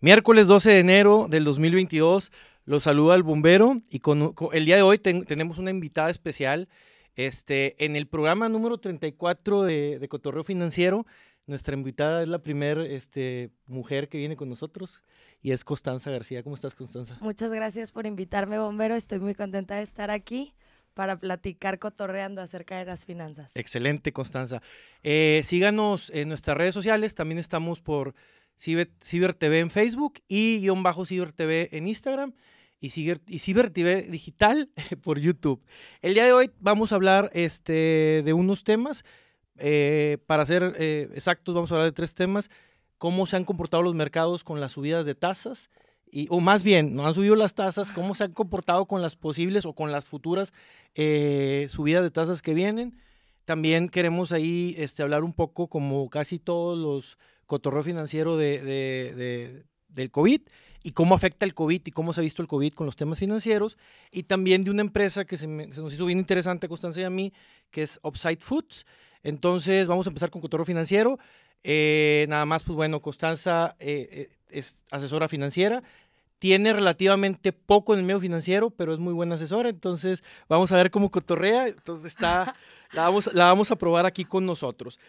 Miércoles 12 de enero del 2022, los saluda al bombero y con, el día de hoy tenemos una invitada especial. Este, en el programa número 34 de, Cotorreo Financiero, nuestra invitada es la primera este, mujer que viene con nosotros y es Constanza García. ¿Cómo estás, Constanza? Muchas gracias por invitarme, bombero. Estoy muy contenta de estar aquí para platicar cotorreando acerca de las finanzas. Excelente, Constanza. Eh, síganos en nuestras redes sociales. También estamos por Ciber, TV en Facebook y guión bajo Ciber TV en Instagram y Ciber, y TV Digital por YouTube. El día de hoy vamos a hablar este, de unos temas. Eh, para ser eh, exactos, vamos a hablar de tres temas. Cómo se han comportado los mercados con las subidas de tasas. Y, o más bien, no han subido las tasas, cómo se han comportado con las posibles o con las futuras eh, subidas de tasas que vienen. También queremos ahí este, hablar un poco, como casi todos los cotorreo financiero de, del COVID y cómo afecta el COVID y cómo se ha visto el COVID con los temas financieros. Y también de una empresa que se, nos hizo bien interesante a Constanza y a mí, que es Upside Foods. Entonces, vamos a empezar con cotorreo financiero. Eh, nada más, pues bueno, Constanza eh, eh, es asesora financiera. Tiene relativamente poco en el medio financiero, pero es muy buena asesora. Entonces, vamos a ver cómo cotorrea. Entonces, está, la, vamos, la vamos a probar aquí con nosotros.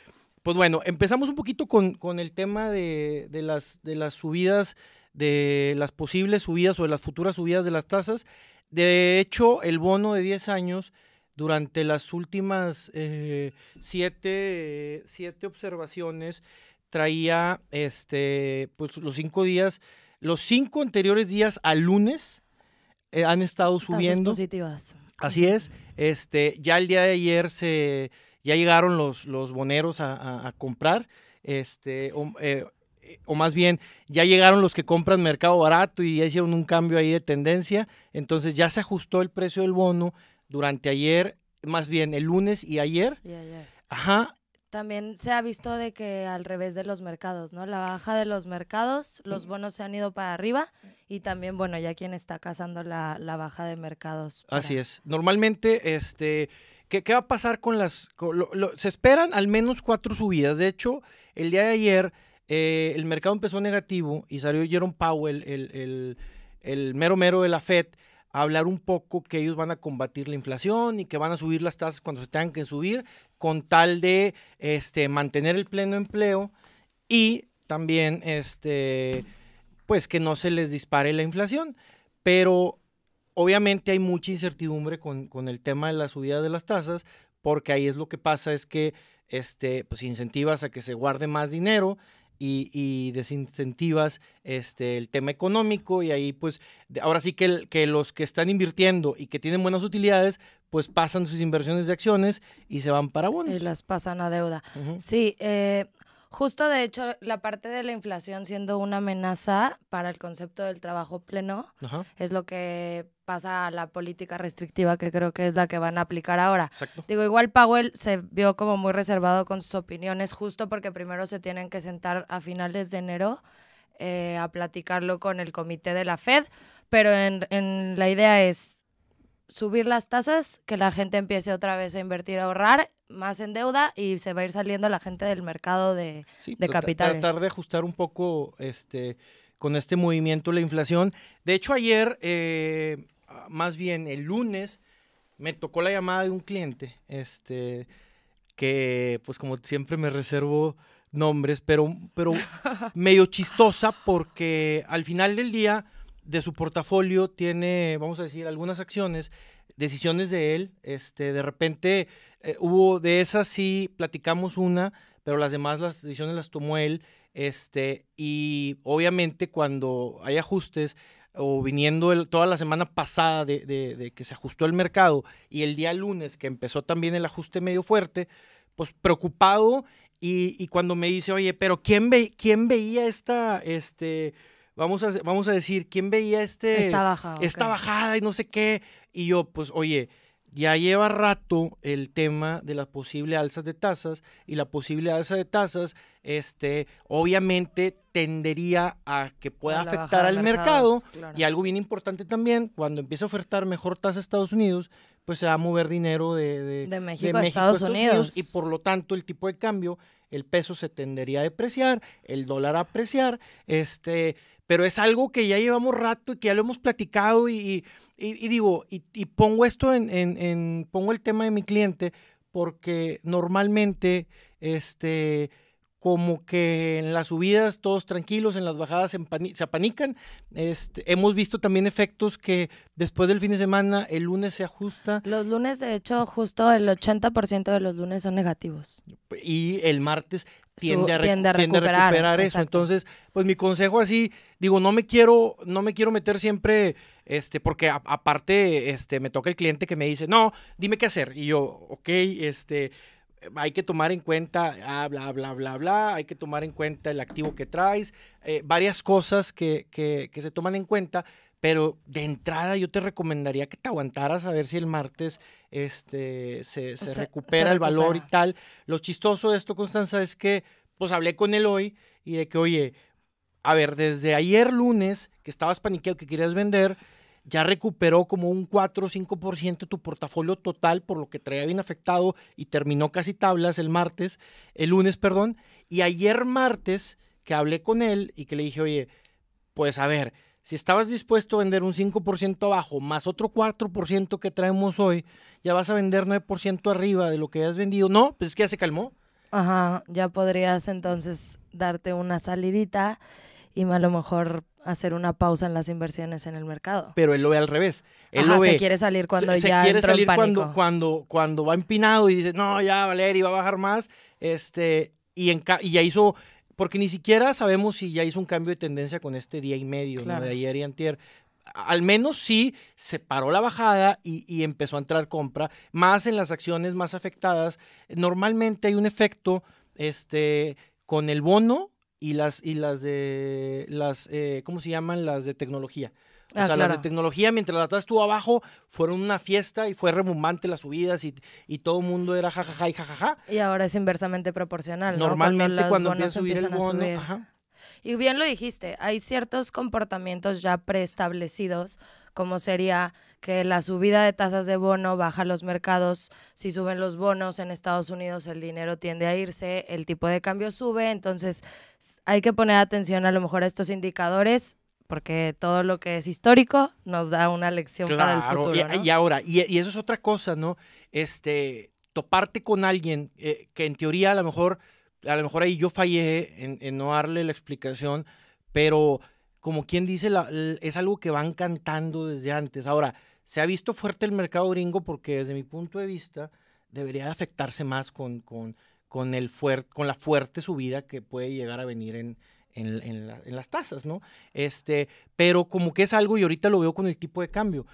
Pues bueno, empezamos un poquito con, con el tema de, de, las, de las subidas, de las posibles subidas o de las futuras subidas de las tasas. De hecho, el bono de 10 años, durante las últimas eh, siete, siete, observaciones, traía este, pues, los cinco días, los cinco anteriores días al lunes eh, han estado subiendo. positivas. Así es. Este, ya el día de ayer se ya llegaron los, los boneros a, comprar, este, eh, o, más bien ya llegaron los que compran mercado barato y ya hicieron un cambio ahí de tendencia, entonces ya se ajustó el precio del bono durante ayer, más bien el lunes y ayer. Y ayer. Ajá, también se ha visto de que al revés de los mercados, ¿no? La baja de los mercados, los bonos se han ido para arriba y también, bueno, ya quien está cazando la, baja de mercados. Así es. Normalmente, este, ¿Qué, va a pasar con las... se esperan al menos cuatro subidas. De hecho, el día de ayer eh, el mercado empezó negativo y salió Jerome Powell, el, mero mero de la Fed, a hablar un poco que ellos van a combatir la inflación y que van a subir las tasas cuando se tengan que subir con tal de este, mantener el pleno empleo y también este, pues que no se les dispare la inflación. Pero obviamente hay mucha incertidumbre con, con, el tema de la subida de las tasas, porque ahí es lo que pasa, es que este, pues incentivas a que se guarde más dinero y, desincentivas este, el tema económico y ahí pues ahora sí que, que los que están invirtiendo y que tienen buenas utilidades pues pasan sus inversiones de acciones y se van para bonos. Y las pasan a deuda. Sí, eh, Justo, de hecho, la parte de la inflación siendo una amenaza para el concepto del trabajo pleno es lo que pasa a la política restrictiva que creo que es la que van a aplicar ahora. Digo, igual Powell se vio como muy reservado con sus opiniones justo porque primero se tienen que sentar a finales de enero eh, a platicarlo con el comité de la Fed, pero la idea es subir las tasas, que la gente empiece otra vez a invertir, a ahorrar más en deuda y se va a ir saliendo la gente del mercado de, pues, capital Tratar de ajustar un poco este, con este movimiento la inflación. De hecho, ayer, eh, más bien el lunes, me tocó la llamada de un cliente, este, que pues como siempre me reservo nombres, pero, pero medio chistosa porque al final del día de su portafolio tiene, vamos a decir, algunas acciones decisiones de él. Este, de repente eh, hubo, de esas sí platicamos una, pero las demás las decisiones las tomó él. Este, y obviamente cuando hay ajustes o viniendo el, toda la semana pasada de, que se ajustó el mercado y el día lunes que empezó también el ajuste medio fuerte, pues preocupado y, cuando me dice, oye, pero ¿quién, ¿quién veía esta, este, vamos a, vamos a decir, ¿quién veía este, esta, bajada y no sé qué? Y yo, pues, oye, ya lleva rato el tema de las posibles alzas de tasas y la posible alza de tasas, este, obviamente tendería a que pueda afectar al mercado y algo bien importante también, cuando empiece a ofertar mejor tasa a Estados Unidos, pues se va a mover dinero de, México, a Estados, Unidos. y por lo tanto el tipo de cambio el peso se tendería a depreciar, el dólar a apreciar, este, pero es algo que ya llevamos rato y que ya lo hemos platicado y, digo, y, pongo esto en, en, pongo el tema de mi cliente porque normalmente, este, como que en las subidas todos tranquilos, en las bajadas se, apanican. Este, hemos visto también efectos que después del fin de semana, el lunes se ajusta. Los lunes, de hecho, justo el 80% de los lunes son negativos. Y el martes tiende, a, recuperar, eso. Entonces, pues mi consejo así, digo, no me quiero, no me quiero meter siempre, este, porque aparte, este, me toca el cliente que me dice, no, dime qué hacer. Y yo, ok, este hay que tomar en cuenta, ah, bla, bla, bla, bla, hay que tomar en cuenta el activo que traes, eh, varias cosas que, que, que, se toman en cuenta, pero de entrada yo te recomendaría que te aguantaras a ver si el martes este, se, recupera el valor y tal. Lo chistoso de esto, Constanza, es que pues hablé con él hoy y de que, oye, a ver, desde ayer lunes que estabas paniqueado, que querías vender, ya recuperó como un 4 o 5% tu portafolio total, por lo que traía bien afectado y terminó casi tablas el martes, el lunes, perdón. Y ayer martes que hablé con él y que le dije, oye, pues a ver, si estabas dispuesto a vender un 5% abajo más otro 4% que traemos hoy, ya vas a vender 9% arriba de lo que has vendido. No, pues es que ya se calmó. Ajá, ya podrías entonces darte una salidita y a lo mejor hacer una pausa en las inversiones en el mercado. Pero él lo ve al revés. Él se quiere salir cuando ya se quiere salir Cuando, cuando, va empinado y dice, no, ya Valeria va a bajar más. Este, y, en, y ya hizo, porque ni siquiera sabemos si ya hizo un cambio de tendencia con este día y medio, de ayer y antier al menos sí se paró la bajada y, empezó a entrar compra, más en las acciones más afectadas. Normalmente hay un efecto este, con el bono y las, y las de, las, eh, ¿cómo se llaman? Las de tecnología. O ah, sea, las de tecnología, mientras la atrás estuvo abajo, fueron una fiesta y fue rebumbante las subidas y, todo el mundo era jajaja y jajaja. Y ahora es inversamente proporcional. Normalmente cuando, empieza a subir el bono, Ajá, y bien lo dijiste, hay ciertos comportamientos ya preestablecidos, como sería que la subida de tasas de bono baja los mercados, si suben los bonos en Estados Unidos el dinero tiende a irse, el tipo de cambio sube, entonces hay que poner atención a lo mejor a estos indicadores porque todo lo que es histórico nos da una lección para el futuro. Y, ahora, y, eso es otra cosa, ¿no? Este, toparte con alguien eh, que en teoría a lo mejor a lo mejor ahí yo fallé en, no darle la explicación, pero como quien dice, es algo que van cantando desde antes. Ahora, se ha visto fuerte el mercado gringo porque desde mi punto de vista debería afectarse más con, con, con el con la fuerte subida que puede llegar a venir en, las tasas, ¿no? Este, pero como que es algo, y ahorita lo veo con el tipo de cambio.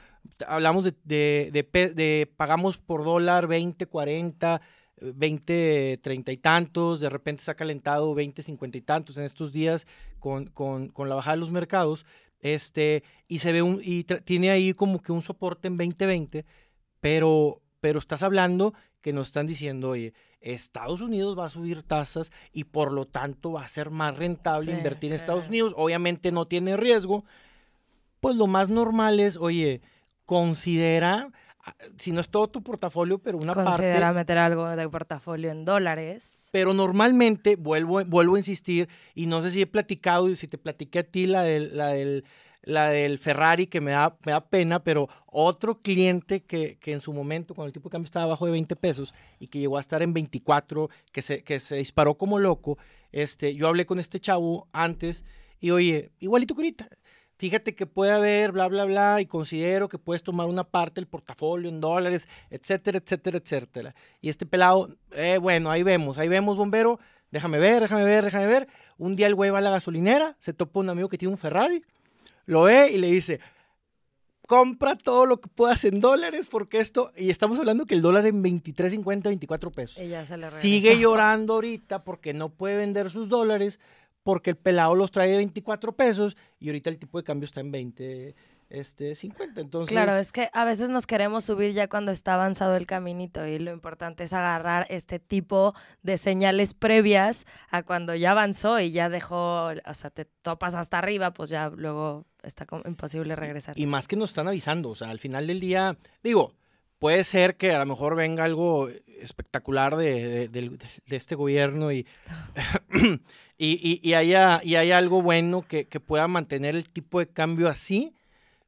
Hablamos de, de, de pagamos por dólar 20, 40, 20, 30 y tantos, de repente se ha calentado 20, 50 y tantos en estos días con, con, la bajada de los mercados, este, y se ve un, y tiene ahí como que un soporte en 2020, pero, pero estás hablando que nos están diciendo, oye, Estados Unidos va a subir tasas y por lo tanto va a ser más rentable invertir en Estados Unidos, obviamente no tiene riesgo, pues lo más normal es, oye, considera Ah, si no es todo tu portafolio, pero una parte. Considera meter algo de portafolio en dólares. Pero normalmente, vuelvo, vuelvo a insistir, y no sé si he platicado, y si te platiqué a ti la del, la del, la del Ferrari, que me da, me da pena, pero otro cliente que, que en su momento, cuando el tipo de cambio estaba abajo de 20 pesos y que llegó a estar en 24, que se, que se disparó como loco, este, yo hablé con este chavo antes y, oye, igualito que ahorita fíjate que puede haber, bla, bla, bla, y considero que puedes tomar una parte del portafolio en dólares, etcétera, etcétera, etcétera. Y este pelado, eh, bueno, ahí vemos, ahí vemos, bombero, déjame ver, déjame ver, déjame ver. Un día el güey va a la gasolinera, se topa un amigo que tiene un Ferrari, lo ve y le dice, compra todo lo que puedas en dólares porque esto, y estamos hablando que el dólar en 23.50, 24 pesos. Ella se le Sigue llorando ahorita porque no puede vender sus dólares porque el pelado los trae de 24 pesos y ahorita el tipo de cambio está en 20 este, 50. Entonces... Claro, es que a veces nos queremos subir ya cuando está avanzado el caminito y lo importante es agarrar este tipo de señales previas a cuando ya avanzó y ya dejó, o sea, te topas hasta arriba, pues ya luego está como imposible regresar. Y más que nos están avisando, o sea, al final del día, digo, puede ser que a lo mejor venga algo espectacular de este gobierno y... y, y, haya, y haya algo bueno que, pueda mantener el tipo de cambio así.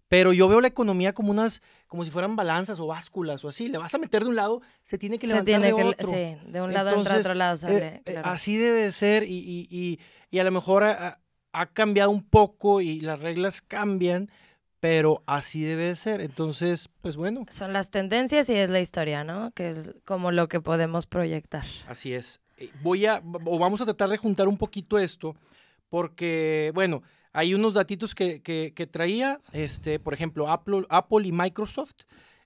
Pero yo veo la economía como unas, como si fueran balanzas o básculas o así. Le vas a meter de un lado, se tiene que se tiene de que, otro. Sí, de un lado Entonces, otro lado sale. Eh, eh, así debe ser y, a lo mejor ha, ha, cambiado un poco y las reglas cambian, pero así debe ser. Entonces, pues bueno. Son las tendencias y es la historia, ¿no? Que es como lo que podemos proyectar. Así es. Eh, voy a, o vamos a tratar de juntar un poquito esto, porque, bueno, hay unos datitos que, que, traía, este, por ejemplo, Apple, Apple y Microsoft,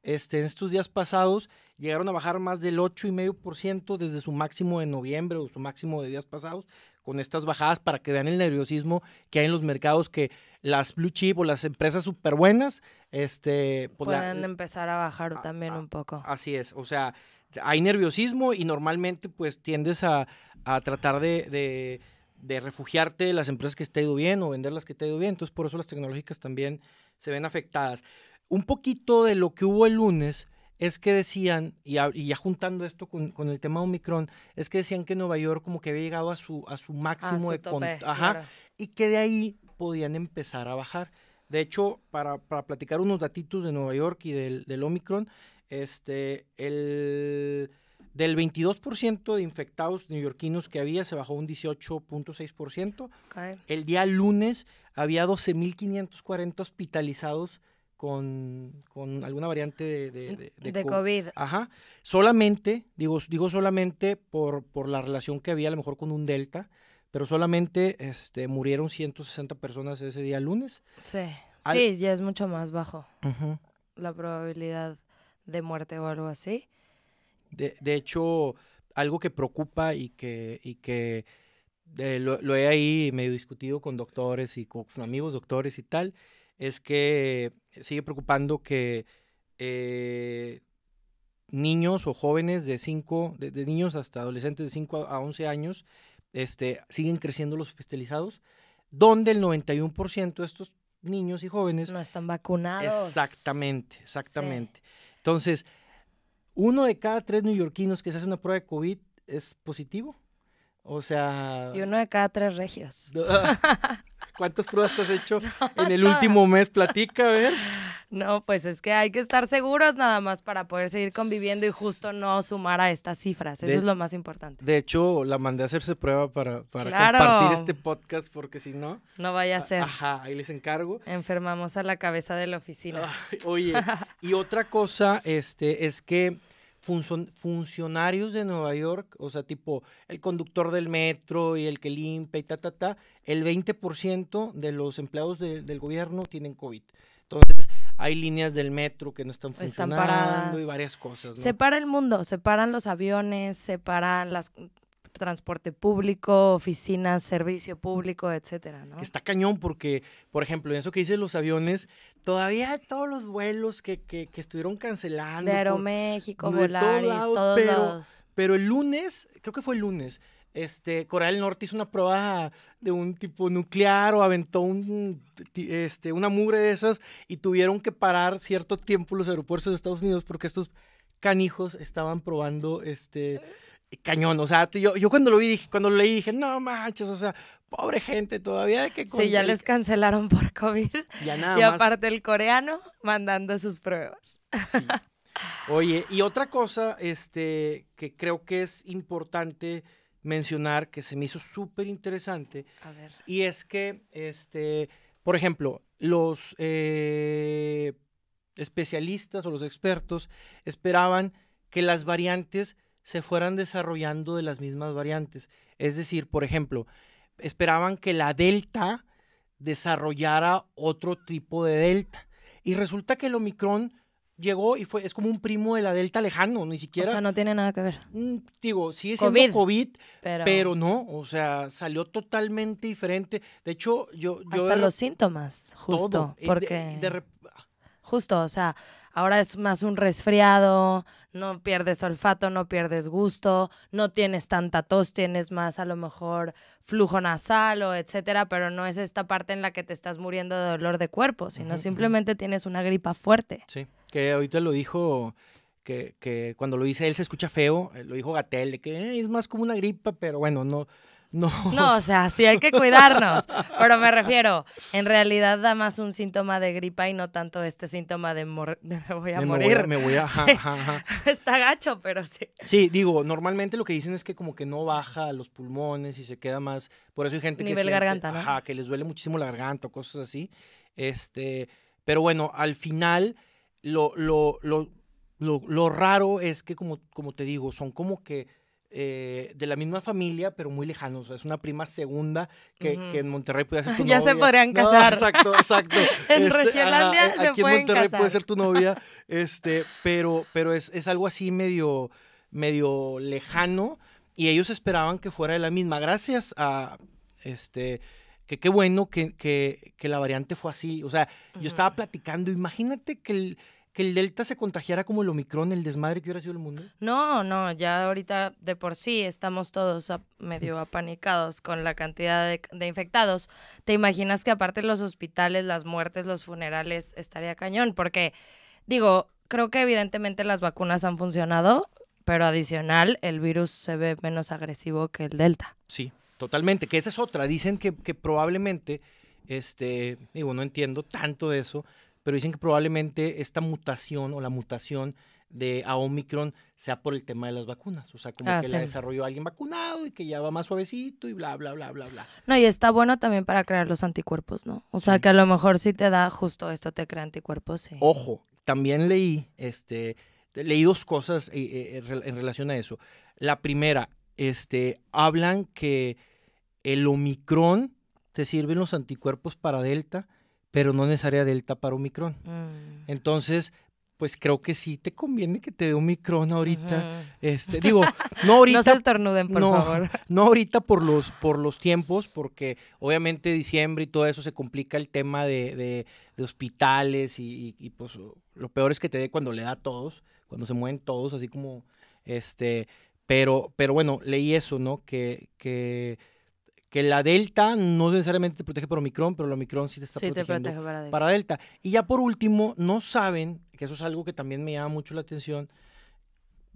este, en estos días pasados llegaron a bajar más del 8,5% desde su máximo de noviembre o su máximo de días pasados con estas bajadas para que vean el nerviosismo que hay en los mercados que las blue chip o las empresas súper buenas este, pues pueden empezar a bajar ah, también ah, un poco. Así es, o sea, hay nerviosismo y normalmente pues tiendes a, a tratar de, de, refugiarte de las empresas que te ido bien o vender las que te ha ido bien. Entonces por eso las tecnológicas también se ven afectadas. Un poquito de lo que hubo el lunes es que decían, y, ya juntando esto con, con, el tema Omicron, es que decían que Nueva York como que había llegado a su, a su máximo de Ajá, y que de ahí podían empezar a bajar. De hecho, para, para platicar unos datitos de Nueva York y del, del Omicron, este, el, del 22% de infectados neoyorquinos que había, se bajó un 18.6%. El día lunes había 12.540 hospitalizados con, alguna variante de, de, COVID. Ajá. Solamente, digo, digo solamente por, por la relación que había a lo mejor con un Delta, pero solamente este, murieron 160 personas ese día lunes. Sí, sí, ya es mucho más bajo la probabilidad de muerte o algo así. De, hecho, algo que preocupa y que, y que eh, lo, he ahí medio discutido con doctores y con amigos doctores y tal, es que sigue preocupando que eh, niños o jóvenes de 5, de, niños hasta adolescentes de 5 a 11 años, este, siguen creciendo los hospitalizados, donde el 91% de estos niños y jóvenes... No están vacunados. Exactamente, exactamente. Entonces, uno de cada tres neoyorquinos que se hace una prueba de COVID es positivo. O sea... Y uno de cada tres regios. ¿Cuántas pruebas te has hecho en el último mes? Platica, a ver. No, pues es que hay que estar seguros nada más para poder seguir conviviendo y justo no sumar a estas cifras. Eso es lo más importante. De hecho, la mandé a hacerse prueba para, compartir este podcast porque si no... No vaya a ser. Ajá, ahí les encargo. Enfermamos a la cabeza de la oficina. oye, y otra cosa este, es que funcionarios de Nueva York, o sea, tipo el conductor del metro y el que limpia y ta, ta, ta, el 20% de los empleados del gobierno tienen COVID. Entonces, hay líneas del metro que no están funcionando y varias cosas. ¿no? Se para el mundo, se paran los aviones, se el las transporte público, oficinas, servicio público, etcétera, ¿no? está cañón porque, por ejemplo, en eso que dices los aviones, todavía todos los vuelos que, estuvieron cancelando. De Aeroméxico, todos, lados. Pero el lunes, creo que fue el lunes, este, Corea del Norte hizo una prueba de un tipo nuclear o aventó un, este, una mugre de esas y tuvieron que parar cierto tiempo los aeropuertos de Estados Unidos porque estos canijos estaban probando este cañón, o sea, yo, yo cuando lo vi, dije, cuando lo leí dije, no manches, o sea, pobre gente, todavía que... Sí, ya les cancelaron por COVID. Ya nada Y aparte el coreano mandando sus pruebas. Oye, y otra cosa, este, que creo que es importante mencionar que se me hizo súper interesante. Y es que, este, por ejemplo, los eh, especialistas o los expertos esperaban que las variantes se fueran desarrollando de las mismas variantes. Es decir, por ejemplo, esperaban que la delta desarrollara otro tipo de delta. Y resulta que el Omicron llegó y fue, es como un primo de la Delta lejano, ni siquiera. O sea, no tiene nada que ver. Mm, digo, sigue siendo COVID, COVID pero... no, o sea, salió totalmente diferente. De hecho, yo... yo Hasta los síntomas, justo, porque... Justo, o sea, ahora es más un resfriado, no pierdes olfato, no pierdes gusto, no tienes tanta tos, tienes más a lo mejor flujo nasal o etcétera, pero no es esta parte en la que te estás muriendo de dolor de cuerpo, sino simplemente tienes una gripa fuerte. Sí, que ahorita lo dijo que, que, cuando lo dice él se escucha feo, eh, lo dijo Gatel, que eh, es más como una gripa, pero bueno, no, no. No, o sea, sí hay que cuidarnos. pero me refiero, en realidad da más un síntoma de gripa y no tanto este síntoma de me voy a morir. Me voy a. Está gacho, pero sí. Sí, digo, normalmente lo que dicen es que como que no baja los pulmones y se queda más. Por eso hay gente que. Nivel garganta, ¿no? Ajá, que les duele muchísimo la garganta o cosas así. Este. Pero bueno, al final, lo, lo, lo, raro es que, como, como te digo, son como que eh, de la misma familia, pero muy lejano, es una prima segunda que, en Monterrey puede ser tu novia. Ya se podrían casar. exacto, exacto. en este, eh, aquí en Monterrey puede ser tu novia. Este, pero, pero es, algo así medio, medio lejano. Y ellos esperaban que fuera de la misma. Gracias a este que qué bueno que, la variante fue así. O sea, yo estaba platicando. Imagínate que el que el Delta se contagiara como el Omicron, el desmadre que hubiera sido el mundo? No, no, ya ahorita de por sí estamos todos medio apanicados con la cantidad de, infectados. ¿Te imaginas que aparte los hospitales, las muertes, los funerales, estaría cañón? Porque, digo, creo que evidentemente las vacunas han funcionado, pero adicional, el virus se ve menos agresivo que el Delta. Sí, totalmente, que esa es otra. Dicen que, probablemente, este, digo, no entiendo tanto de eso, pero dicen que probablemente esta mutación o la mutación de a Omicron sea por el tema de las vacunas, o sea, como ah, que la desarrolló alguien vacunado y que ya va más suavecito y bla, bla, bla, bla, bla. No, y está bueno también para crear los anticuerpos, ¿no? O sea, que a lo mejor si te da justo esto, te crea anticuerpos, Ojo, también leí, este, leí dos cosas eh, eh, en relación a eso. La primera, este, hablan que el Omicron te sirven los anticuerpos para Delta, pero no necesaria delta para un micrón. Mm. Entonces, pues creo que sí te conviene que te dé un micrón ahorita. Este, digo, no ahorita. no se estornuden, por favor. No ahorita por los, por los tiempos, porque obviamente diciembre y todo eso se complica el tema de, hospitales y, y, pues lo peor es que te dé cuando le da a todos, cuando se mueven todos, así como este. Pero, pero bueno, leí eso, ¿no? Que, que que la Delta no necesariamente te protege por Omicron, pero la Omicron sí te está protegiendo protege para, Delta. Y ya por último, no saben, que eso es algo que también me llama mucho la atención,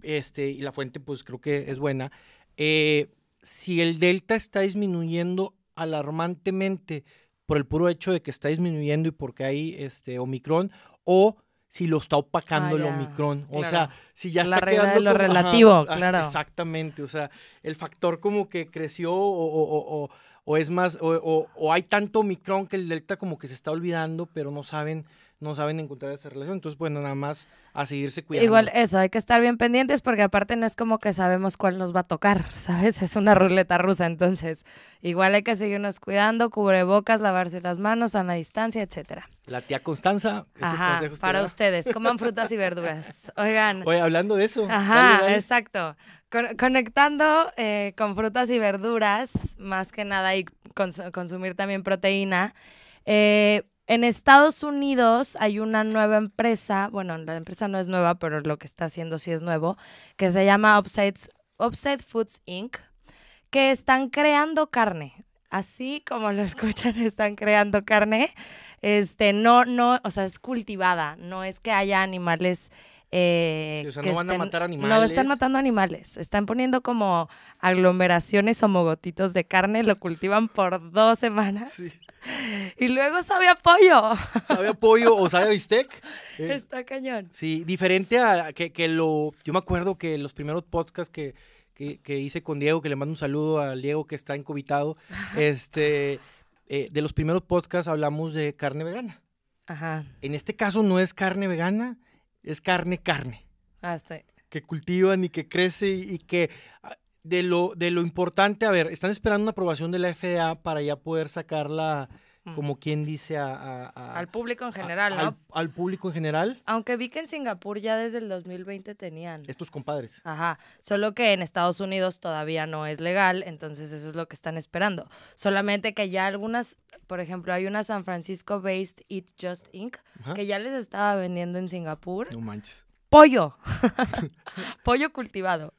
este, y la fuente pues creo que es buena, eh, si el Delta está disminuyendo alarmantemente por el puro hecho de que está disminuyendo y porque hay este, Omicron, o si lo está opacando ah, el Omicron. O sea, si ya está regla quedando. lo relativo, claro. Exactamente. O sea, el factor como que creció o, o es más, o, hay tanto Omicron que el Delta como que se está olvidando, pero no saben no saben encontrar esa relación. Entonces, bueno, nada más a seguirse cuidando. Igual eso, hay que estar bien pendientes porque aparte no es como que sabemos cuál nos va a tocar, ¿sabes? Es una ruleta rusa, entonces igual hay que seguirnos cuidando, cubrebocas, lavarse las manos, a la distancia, etcétera. La tía Constanza, para ustedes, coman frutas y verduras. Oigan. Oye, hablando de eso. Ajá, exacto. conectando eh, con frutas y verduras, más que nada, y consumir también proteína. Eh, en Estados Unidos hay una nueva empresa, bueno, la empresa no es nueva, pero lo que está haciendo sí es nuevo, que se llama Upside, Foods Inc., que están creando carne. Así como lo escuchan, están creando carne. Este, no, no, o sea, es cultivada, no es que haya animales eh, o sea, no van a matar animales. No, están matando animales. Están poniendo como aglomeraciones o mogotitos de carne, lo cultivan por dos semanas. Sí. Y luego sabe a pollo. ¿Sabe pollo o sabe bistec? Está cañón. Sí, diferente a que, que lo... Yo me acuerdo que los primeros podcasts que, hice con Diego, que le mando un saludo a Diego que está encobitado, este, eh, de los primeros podcasts hablamos de carne vegana. Ajá. En este caso no es carne vegana, es carne carne. Hasta. Ah, que cultivan y que crece y que ah, de lo, de lo importante, a ver, están esperando una aprobación de la FDA para ya poder sacarla, mm. como quien dice, a, al público en general, ¿no? Al, público en general. Aunque vi que en Singapur ya desde el 2020 tenían. Estos compadres. Ajá, solo que en Estados Unidos todavía no es legal, entonces eso es lo que están esperando. Solamente que ya algunas, por ejemplo, hay una San Francisco-based Eat Just Inc. que ya les estaba vendiendo en Singapur. No manches. Pollo, pollo cultivado.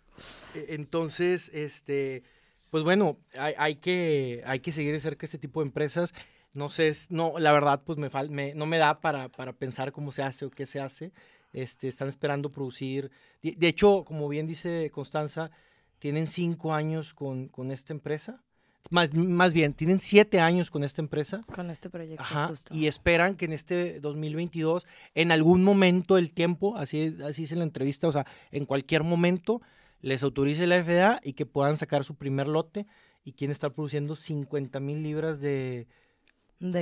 E, entonces, este, pues bueno, hay, que, hay que seguir cerca este tipo de empresas. No sé, no, la verdad, pues me, fal, me no me da para, para pensar cómo se hace o qué se hace. Este, están esperando producir. De, hecho, como bien dice Constanza, tienen cinco años con, con esta empresa. Más, más, bien, tienen siete años con esta empresa. Con este proyecto. Ajá, Y esperan que en este 2022, en algún momento del tiempo, así, así dice la entrevista, o sea, en cualquier momento, les autorice la FDA y que puedan sacar su primer lote y quién está produciendo 50 mil libras de,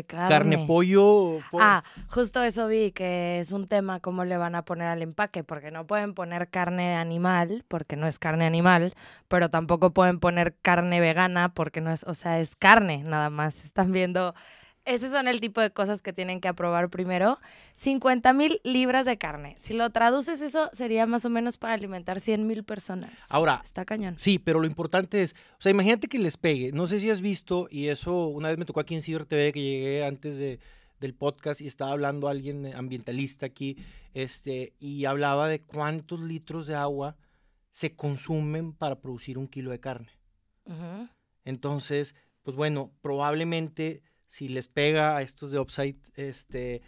carne. pollo, pollo. Ah, justo eso vi, que es un tema cómo le van a poner al empaque, porque no pueden poner carne de animal, porque no es carne animal, pero tampoco pueden poner carne vegana, porque no es, o sea, es carne nada más. Están viendo esos son el tipo de cosas que tienen que aprobar primero. 50 mil libras de carne. Si lo traduces, eso sería más o menos para alimentar 100 mil personas. Ahora. Está cañón. Sí, pero lo importante es, o sea, imagínate que les pegue. No sé si has visto, y eso una vez me tocó aquí en Ciber TV, que llegué antes de, del podcast y estaba hablando alguien ambientalista aquí, este, y hablaba de cuántos litros de agua se consumen para producir un kilo de carne. Entonces, pues bueno, probablemente si les pega a estos de Upside, este,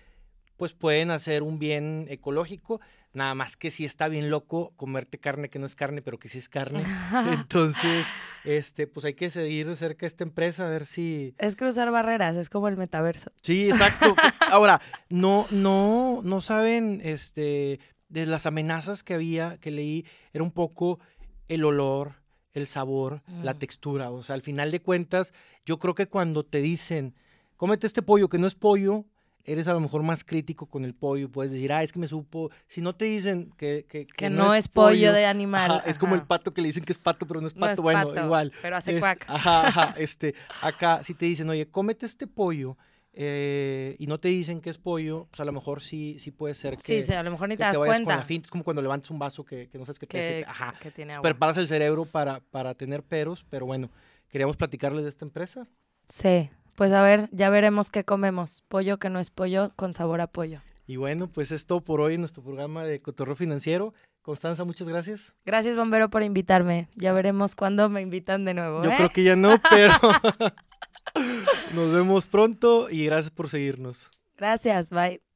pues pueden hacer un bien ecológico. Nada más que si está bien loco comerte carne que no es carne, pero que sí es carne. Entonces, este, pues hay que seguir de cerca esta empresa a ver si. Es cruzar barreras, es como el metaverso. Sí, exacto. Ahora, no, no, no saben, este, de las amenazas que había, que leí, era un poco el olor, el sabor, la mm. textura. O sea, al final de cuentas, yo creo que cuando te dicen cómete este pollo que no es pollo, eres a lo mejor más crítico con el pollo, puedes decir, ah, es que me supo, si no te dicen que... Que, no, es pollo, de animal. Es como el pato que le dicen que es pato, pero no es pato, bueno, igual. Pero hace este, cuac. Ajá, ajá, este, acá si te dicen, oye, cómete este pollo. Eh, y no te dicen que es pollo, pues a lo mejor sí, sí puede ser que. a lo mejor ni te, das cuenta. Con es como cuando levantas un vaso que, no sabes qué tiene. Ajá. Que tiene Preparas el cerebro para, para tener peros, pero bueno, queríamos platicarles de esta empresa. Sí, pues a ver, ya veremos qué comemos. Pollo que no es pollo con sabor a pollo. Y bueno, pues esto por hoy en nuestro programa de cotorro Financiero. Constanza, muchas gracias. Gracias, bombero, por invitarme. Ya veremos cuándo me invitan de nuevo. Yo ¿eh? creo que ya no, pero nos vemos pronto y gracias por seguirnos. Gracias, bye.